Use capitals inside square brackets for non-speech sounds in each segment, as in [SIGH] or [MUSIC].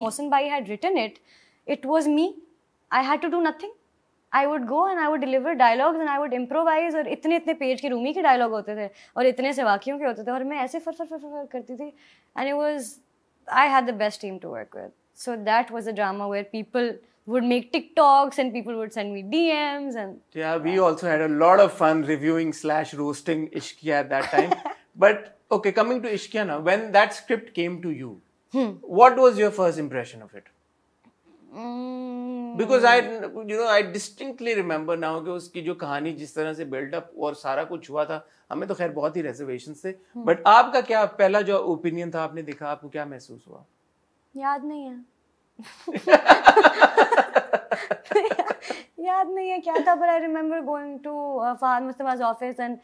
Mohsen Bhai had written it, it was me. I had to do nothing. I would go and I would deliver dialogues and I would improvise और इतने इतने page के रूमी के dialogue होते थे और इतने से वाक्यों के होते थे और मैं ऐसे फर फर फर फर करती थी and it was I had the best team to work with. So that was a drama where people would make TikToks and people would send me DMs and yeah, we yeah. also had a lot of fun reviewing slash roasting Ishkia at that time. [LAUGHS] but okay, coming to Ishkia now, when that script came to you, Hmm. What was your first impression of it? Mm. Because I, you know, I distinctly remember now कि उसकी जो कहानी जिस तरह से buildup और सारा कुछ हुआ था हमें तो खैर बहुत ही रिजर्वेशन थे बट hmm. आपका क्या पहला जो ओपिनियन था आपने देखा आपको क्या महसूस हुआ याद नहीं है [LAUGHS] [LAUGHS] याद नहीं है क्या था but I remember going to far Mustafa's office and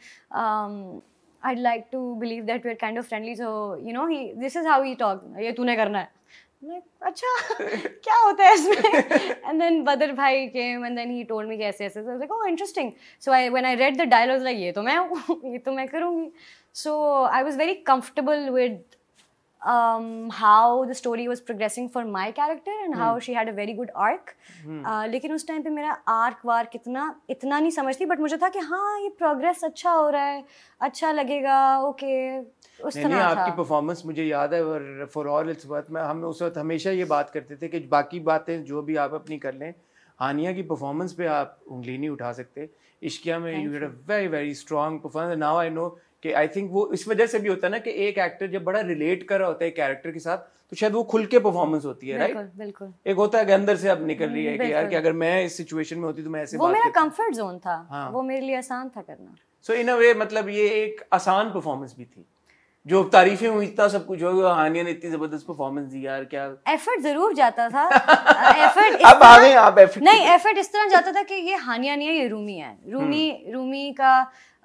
I'd like to believe that we're kind of friendly. So, you know, he this is how he talked. ये तूने करना है. I'm like, अच्छा [LAUGHS] क्या होता है इसमें? [LAUGHS] And then Badr bhai came and then he told me कैसे ऐसे. I was like, oh, interesting. So I when I read the dialogue, I was like, ये तो मैं [LAUGHS] ये तो मैं करूँगी. So I was very comfortable with um, how the story was progressing for my character and hmm. how she had a very good arc. Hmm. Uh, लेकिन उस time पे मेरा आर्क वार्क इतना इतना नहीं समझती बट मुझे था कि हाँ ये प्रोग्रेस अच्छा हो रहा है अच्छा लगेगा ओके उस नहीं, नहीं आपकी परफॉर्मेंस मुझे याद है और फॉर ऑल इट्स worth मैं हम उस वक्त हमेशा ये बात करते थे कि बाकी बातें जो भी आप अपनी कर लें हानिया की परफॉर्मेंस पे आप उंगली नहीं उठा सकते इश्किया में you had a very very strong performance now I know कि आई थिंक वो इस वजह से भी होता है ना कि एक एक्टर जब बड़ा रिलेट कर रहा होता है कैरेक्टर के साथ तो शायद वो खुल के परफॉर्मेंस होती है राइट बिल्कुल एक होता है कि अंदर से अब निकल रही है कि यार कि अगर मैं इस सिचुएशन में होती तो मैं ऐसे वो मेरा कंफर्ट जोन था हाँ। वो मेरे लिए आसान था करना सो इन अ वे मतलब ये एक आसान परफॉर्मेंस भी थी जो तारीफें हुई इतना सब कुछ हो हानिया ने इतनी जबरदस्त परफॉर्मेंस दी यार क्या एफर्ट जरूर जाता था एफर्ट [LAUGHS] अब आ गए आप एफर्ट नहीं एफर्ट इस तरह जाता था कि ये हानिया नहीं है ये रूमी है रूमी हम्म। रूमी का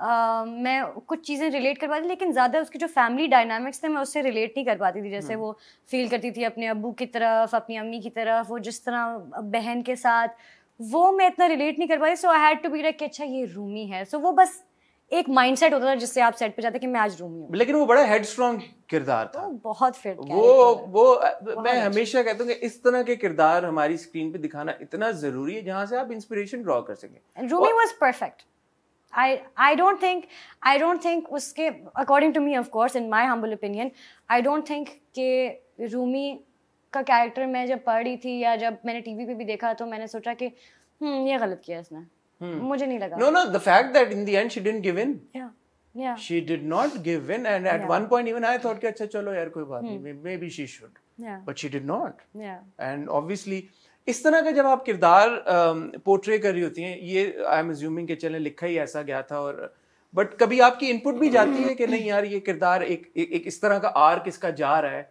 आ, मैं कुछ चीज़ें रिलेट कर पाती लेकिन ज़्यादा उसके जो फैमिली डायनामिक्स थे मैं उससे रिलेट नहीं कर पाती थी जैसे हम्म। वो फील करती थी अपने अबू की तरफ अपनी अम्मी की तरफ वो जिस तरह बहन के साथ वो मैं इतना रिलेट नहीं कर पाई so I had to be like अच्छा ये रूमी है सो वो बस एक माइंडसेट होता था जिससे आप सेट पे जाते कि मैं आज रूमी हूँ लेकिन वो बड़ा हेड स्ट्रॉन्ग किरदार था तो बहुत फिट वो वो मैं हमेशा कहता हूँ कि इस तरह के किरदार हमारी स्क्रीन पे दिखाना इतना जरूरी है जहाँ से आप इंस्पिरेशन ड्रॉ कर सकें Rumi was perfect I I don't think I don't think उसके according to me of course in my humble opinion I don't think के रूमी का कैरेक्टर मैं जब पढ़ी थी या जब मैंने टीवी पे भी देखा तो मैंने सोचा कि हम्म ये गलत किया इसने Hmm. मुझे नहीं लगा no no the fact that in the end she didn't give in या she did not give in and at one point even I thought कि अच्छा चलो यार कोई बात hmm. नहीं maybe she should Yeah. But she did not. Yeah. And obviously, इस तरह का जब आप किरदार पोर्ट्रे um, कर रही होती हैं ये आई एम अज्यूमिंग के चले लिखा ही ऐसा गया था और बट कभी आपकी इनपुट भी जाती है कि नहीं यार ये किरदार एक एक इस तरह का आर्क इसका जा रहा है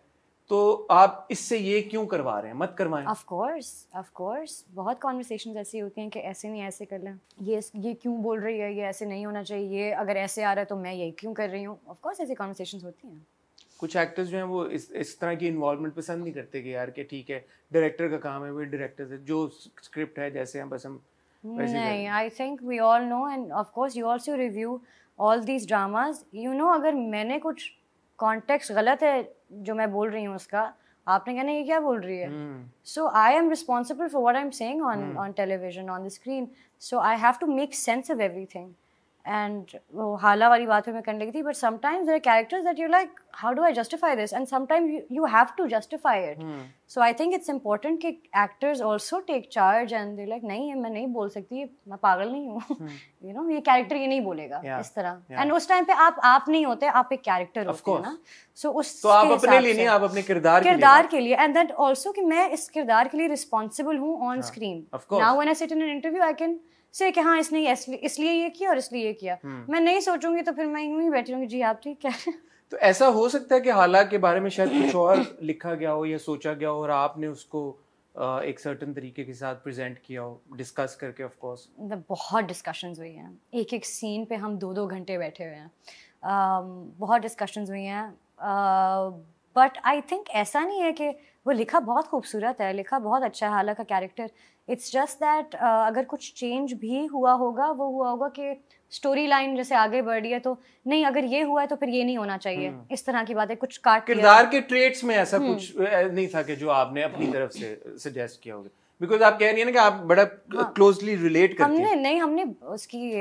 तो आप इससे ये क्यों करवा रहे हैं मत करवाएं ऑफ कोर्स ऑफ कोर्स बहुत कॉन्वर्सेशन ऐसी होती हैं कि ऐसे नहीं ऐसे कर लें ये ये क्यों बोल रही है ये ऐसे नहीं होना चाहिए ये अगर ऐसे आ रहा है तो मैं यही क्यों कर रही हूँ ऑफ कोर्स ऐसी कॉन्वर्सेशन होती हैं कुछ एक्टर्स जो हैं वो इस इस तरह की इन्वॉल्वमेंट पसंद नहीं करते कि यार के ठीक है डायरेक्टर का काम है वो डायरेक्टर से जो स्क्रिप्ट है जैसे हम बस हम नहीं I think we all know and of course you also review all these dramas you know अगर मैंने कुछ कॉन्टेक्स्ट गलत है जो मैं बोल रही हूँ उसका आपने कहना ये क्या बोल रही है so I am responsible for what I am saying on on television on the screen so I have to make sense of everything and वो हाला वाली बात भी मैं करने लगी थी but sometimes there characters that you like how do I justify this and sometimes you have to justify it so I think it's important कि actors also take charge and they like नहीं मैं नहीं बोल सकती मैं पागल नहीं हूँ यू hmm. नो [LAUGHS] ये कैरेक्टर ये नहीं बोलेगा yeah. इस तरह एंड yeah. उस टाइम पे आप आप नहीं होते आप एक कैरेक्टर होते हैं ना सो so, उस तो आप अपने लिए नहीं आप अपने किरदार किरदार के लिए एंड दैट ऑल्सो कि मैं इस किरदार के लिए रिस्पॉन्सिबल हूँ on screen now when I sit in interview I can say कि हाँ इसने इसलिए ये किया और इसलिए ये किया हम्म। मैं नहीं सोचूंगी तो फिर मैं यूं ही बैठी रहूंगी जी आप ठीक है तो ऐसा हो सकता है कि हालात के बारे में शायद कुछ और लिखा गया हो या सोचा गया हो और आपने उसको एक सर्टन तरीके के साथ प्रेजेंट किया हो डिस्कस करके ऑफ कोर्स बहुत डिस्कशंस हुई हैं एक एक सीन पे हम दो दो घंटे बैठे हुए हैं बहुत डिस्कशंस हुई हैं बट आई थिंक ऐसा नहीं है कि वो लिखा बहुत खूबसूरत है लिखा बहुत अच्छा है हाला का कैरेक्टर इट्स जस्ट दैट अगर कुछ चेंज भी हुआ होगा वो हुआ होगा कि स्टोरी लाइन जैसे आगे बढ़ रही है तो नहीं अगर ये हुआ है तो फिर ये नहीं होना चाहिए हम्म। इस तरह की बातें कुछ काट किरदार के ट्रेट्स में ऐसा हम्म। कुछ नहीं था कि जो आपने अपनी तरफ से सजेस्ट किया होगा बिकॉज आप कह रही है ना कि आप बड़ा क्लोजली रिलेट करते हमने नहीं हमने उसकी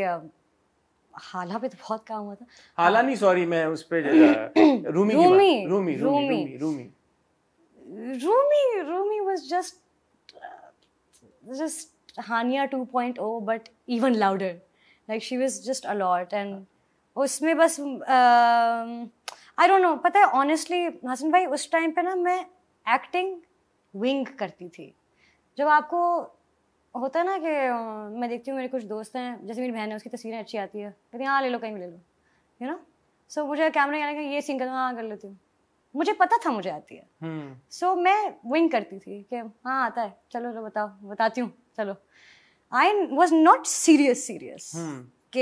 हाला पे तो बहुत काम हुआ था हाला हाँ। नहीं सॉरी मैं उस पे Rumi Rumi Rumi Rumi Rumi Rumi Rumi Rumi Rumi was just just Hania 2.0, but even louder like she was just a lot, and उसमें बस आई डोंट नो पता है ऑनेस्टली हसन भाई उस टाइम पे ना मैं एक्टिंग विंग करती थी जब आपको होता है ना कि मैं देखती हूँ मेरे कुछ दोस्त हैं जैसे मेरी बहन है उसकी तस्वीरें अच्छी आती है कहती हैं हाँ ले लो कहीं ले लो यू नो सो मुझे कैमरे कहने का ये सीन कर हाँ कर लेती हूँ मुझे पता था मुझे आती है सो हम्म। hmm. so, मैं विंग करती थी कि हाँ आता है चलो लो बताओ बताती हूँ चलो I was not serious serious कि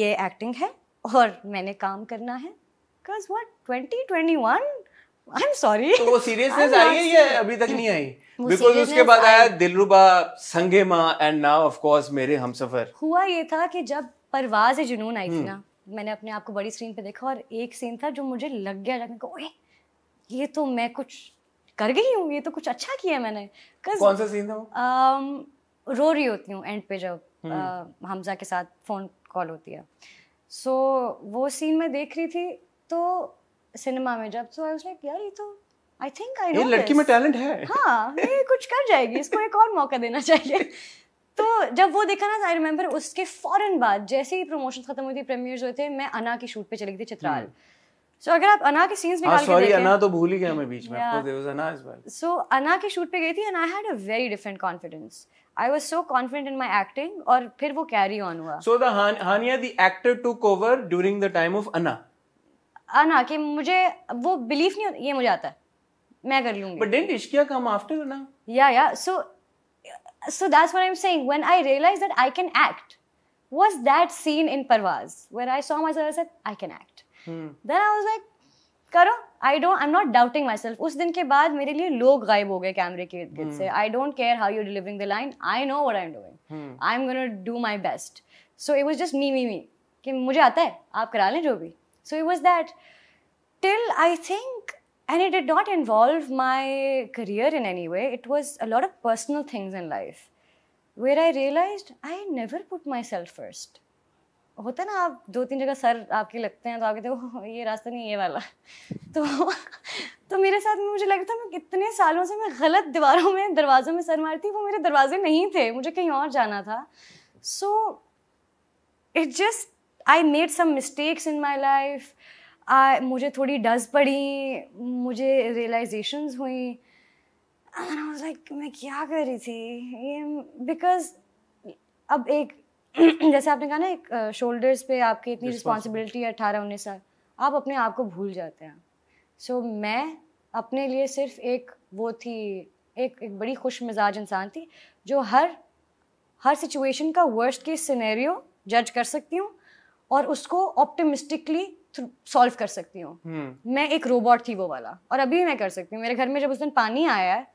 ये एक्टिंग है और मैंने काम करना है because what twenty twenty one I am sorry तो वो सीरियसनेस आई है या अभी तक नहीं आई [CLEARS THROAT] बिकॉज उसके बाद आया दिलरुबा संगे माँ एंड नाउ ऑफ कोर्स मेरे हमसफर हुआ ये था कि जब परवाज जुनून आई थी हम्म। ना मैंने अपने आप को बड़ी स्क्रीन पे देखा और एक सीन था जो मुझे लग गया जाने को ओए ये तो मैं कुछ कर गई हूँ ये तो कुछ अच्छा किया मैंने कौन सा सीन था um, रो रही होती हूँ एंड पे जब हम्म। uh, हमजा के साथ फ़ोन कॉल होती है सो so, वो सीन मैं देख रही थी तो सिनेमा में जब सो आई वाज लाइक यार ये तो आई थिंक आई नो ये लड़की में टैलेंट है हां ये कुछ कर जाएगी इसको एक और मौका देना चाहिए [LAUGHS] तो जब वो देखा ना आई रिमेंबर उसके फ़ौरन बाद जैसे ही प्रमोशन खत्म हुई थी प्रीमियर्स हुए थे मैं अना की शूट पे चली गई थी चित्राल सो हम्म। अगर आप अना के सीन्स निकाल हाँ, के सॉरी अना तो भूल ही गए मैं बीच में of there was Anaa as well so Anaa की शूट पे गई थी and I had a very different confidence I was so confident in my acting और फिर वो कैरी ऑन हुआ so the Hania the actor took over during the time of Anaa आना कि मुझे वो बिलीव नहीं ये मुझे आता है मैं कर लूंगी but didn't Ishqiya come after ना yeah yeah so so that's what I am saying when I realise that I can act was that scene in Parwaaz when I saw myself आई i can act hmm. then i was like करो I don't I am not doubting myself उस दिन के बाद मेरे लिए लोग गायब हो गए कैमरे के इर्द hmm. गिर्द से I don't care how you delivering the line I know what I am doing I am gonna do my best so it was just me me me कि मुझे आता है आप करा लें जो भी So it was that till I think, and it did not involve my career in any way, it was a lot of personal things in life where I realized I never put myself first. होता है ना आप दो तीन जगह sir आपके लगते हैं तो आप कहते हो ये रास्ता नहीं ये वाला तो तो मेरे साथ में मुझे लगता मैं कितने सालों से मैं गलत दीवारों में दरवाज़ों में सर मारती वो मेरे दरवाजे नहीं थे मुझे कहीं और जाना था so it just I made some mistakes in my life I मुझे थोड़ी डस पड़ी मुझे रियलाइजेशंस हुई लाइक like, मैं क्या कर रही थी ये बिकॉज अब एक [CLEARS THROAT] जैसे आपने कहा ना एक शोल्डर्स पे आपकी इतनी रिस्पॉन्सिबिलिटी है अट्ठारह उन्नीस साल आप अपने आप को भूल जाते हैं सो so, मैं अपने लिए सिर्फ एक वो थी एक एक बड़ी खुश मिजाज इंसान थी जो हर हर सिचुएशन का वर्स्ट केस सिनेरियो जज कर सकती हूँ और उसको ऑप्टिमिस्टिकली सॉल्व कर सकती हूँ hmm. मैं एक रोबोट थी वो वाला और अभी मैं कर सकती हूँ मेरे घर में जब उस दिन पानी आया है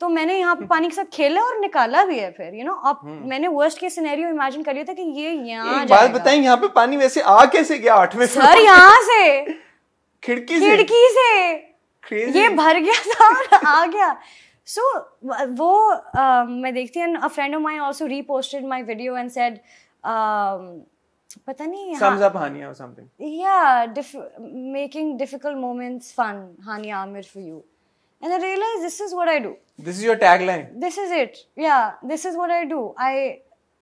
तो मैंने यहाँ पे हम्म। पानी के साथ खेला और निकाला भी है फिर यू नो अब हम्म। मैंने वर्स्ट केस सिनेरियो इमेजिन कर लिया था कि ये यहाँ बात बताएं यहाँ पे पानी वैसे आ कैसे गया आठवें सर यहाँ से [LAUGHS] खिड़की से खिड़की से Crazy. ये भर गया था और आ गया सो so, वो uh, मैं देखती हूँ a friend of my also reposted my video and said पता नहीं sums up Hania or something yeah diff making difficult moments fun Hania Amir for you and I realized this is what I do this is your tagline this is it yeah this is what I do I